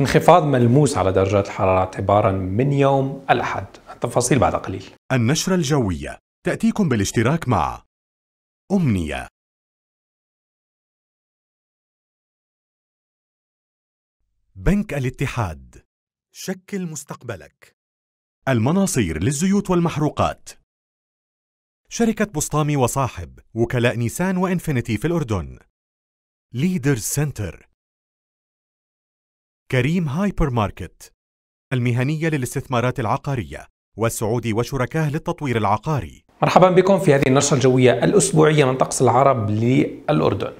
انخفاض ملموس على درجات الحرارة اعتبارا من يوم الأحد التفاصيل بعد قليل النشرة الجوية تأتيكم بالاشتراك مع أمنية بنك الاتحاد شكل مستقبلك المناصير للزيوت والمحروقات شركة بسطامي وصاحب وكلاء نيسان وإنفينيتي في الأردن ليدر سنتر كريم هايبر ماركت المهنية للاستثمارات العقارية والسعودي وشركاه للتطوير العقاري مرحبا بكم في هذه النشرة الجوية الأسبوعية من طقس العرب للأردن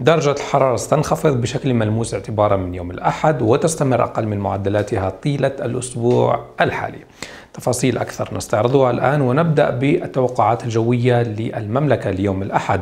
درجة الحرارة ستنخفض بشكل ملموس اعتبارا من يوم الأحد وتستمر أقل من معدلاتها طيلة الأسبوع الحالي تفاصيل أكثر نستعرضها الآن ونبدأ بالتوقعات الجوية للمملكة ليوم الأحد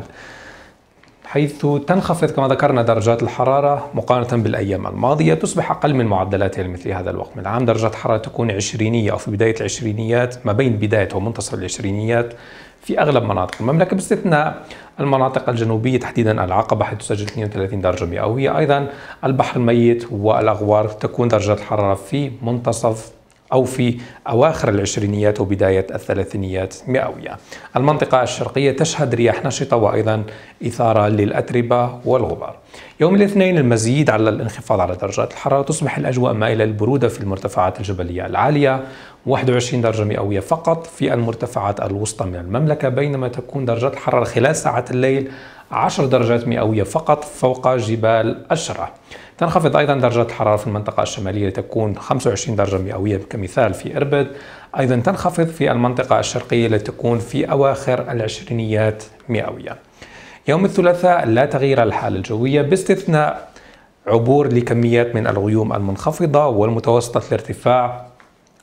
حيث تنخفض كما ذكرنا درجات الحرارة مقارنة بالأيام الماضية تصبح أقل من معدلاتها لمثل هذا الوقت من العام درجة الحرارة تكون عشرينية أو في بداية العشرينيات ما بين بداية ومنتصف العشرينيات في أغلب مناطق المملكة باستثناء المناطق الجنوبية تحديدا العقبة حيث تسجل 32 درجة مئوية أيضا البحر الميت والأغوار تكون درجات الحرارة في منتصف أو في أواخر العشرينيات وبداية الثلاثينيات مئوية المنطقة الشرقية تشهد رياح نشطة وأيضا إثارة للأتربة والغبار يوم الاثنين المزيد على الانخفاض على درجات الحرارة تصبح الأجواء مائلة للبرودة في المرتفعات الجبلية العالية 21 درجة مئوية فقط في المرتفعات الوسطى من المملكة بينما تكون درجات الحرارة خلال ساعات الليل 10 درجات مئوية فقط فوق جبال الشرع تنخفض أيضا درجة الحرارة في المنطقة الشمالية لتكون 25 درجة مئوية كمثال في إربد أيضا تنخفض في المنطقة الشرقية لتكون في أواخر العشرينيات مئوية يوم الثلاثاء لا تغيير الحالة الجوية باستثناء عبور لكميات من الغيوم المنخفضة والمتوسطة الارتفاع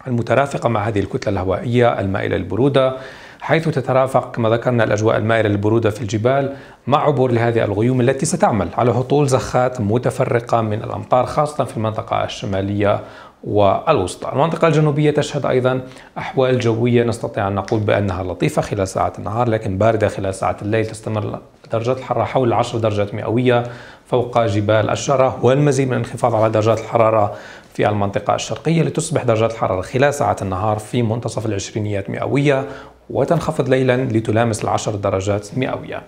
المترافقة مع هذه الكتلة الهوائية المائلة للبرودة حيث تترافق كما ذكرنا الأجواء المائلة للبرودة في الجبال مع عبور لهذه الغيوم التي ستعمل على هطول زخات متفرقة من الأمطار خاصة في المنطقة الشمالية والوسطى المنطقة الجنوبية تشهد أيضا أحوال جوية نستطيع أن نقول بأنها لطيفة خلال ساعة النهار لكن باردة خلال ساعة الليل تستمر درجات الحرارة حول 10 درجات مئوية فوق جبال الشرة والمزيد من الانخفاض على درجات الحرارة في المنطقة الشرقية لتصبح درجات الحرارة خلال ساعة النهار في منتصف العشرينيات مئوية وتنخفض ليلا لتلامس العشر درجات مئوية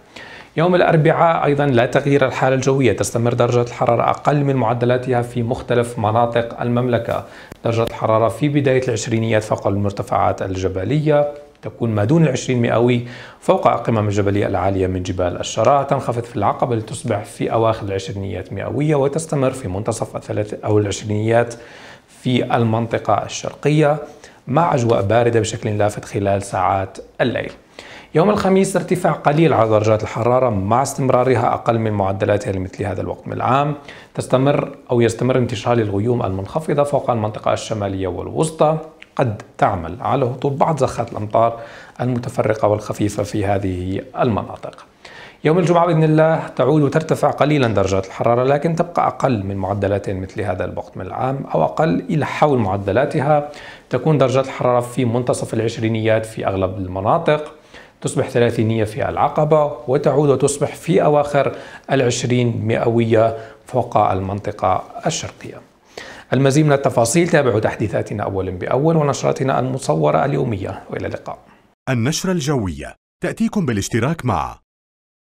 يوم الأربعاء أيضا لا تغيير الحالة الجوية تستمر درجة الحرارة أقل من معدلاتها في مختلف مناطق المملكة درجة الحرارة في بداية العشرينيات فوق المرتفعات الجبلية تكون ما دون العشرين مئوي فوق القمم الجبلية العالية من جبال الشراء تنخفض في العقبة لتصبح في أواخر العشرينيات مئوية وتستمر في منتصف الثلاث أو العشرينيات في المنطقة الشرقية مع أجواء باردة بشكل لافت خلال ساعات الليل يوم الخميس ارتفاع قليل على درجات الحرارة مع استمرارها أقل من معدلاتها لمثل هذا الوقت من العام تستمر أو يستمر انتشار الغيوم المنخفضة فوق المنطقة الشمالية والوسطى قد تعمل على هطول بعض زخات الأمطار المتفرقة والخفيفة في هذه المناطق يوم الجمعة بإذن الله تعود وترتفع قليلا درجات الحرارة لكن تبقى أقل من معدلات مثل هذا الوقت من العام أو أقل إلى حول معدلاتها تكون درجات الحرارة في منتصف العشرينيات في أغلب المناطق تصبح ثلاثينية في العقبة وتعود وتصبح في أواخر العشرين مئوية فوق المنطقة الشرقية المزيد من التفاصيل تابعوا تحديثاتنا أول بأول ونشراتنا المصورة اليومية وإلى اللقاء النشرة الجوية تأتيكم بالاشتراك مع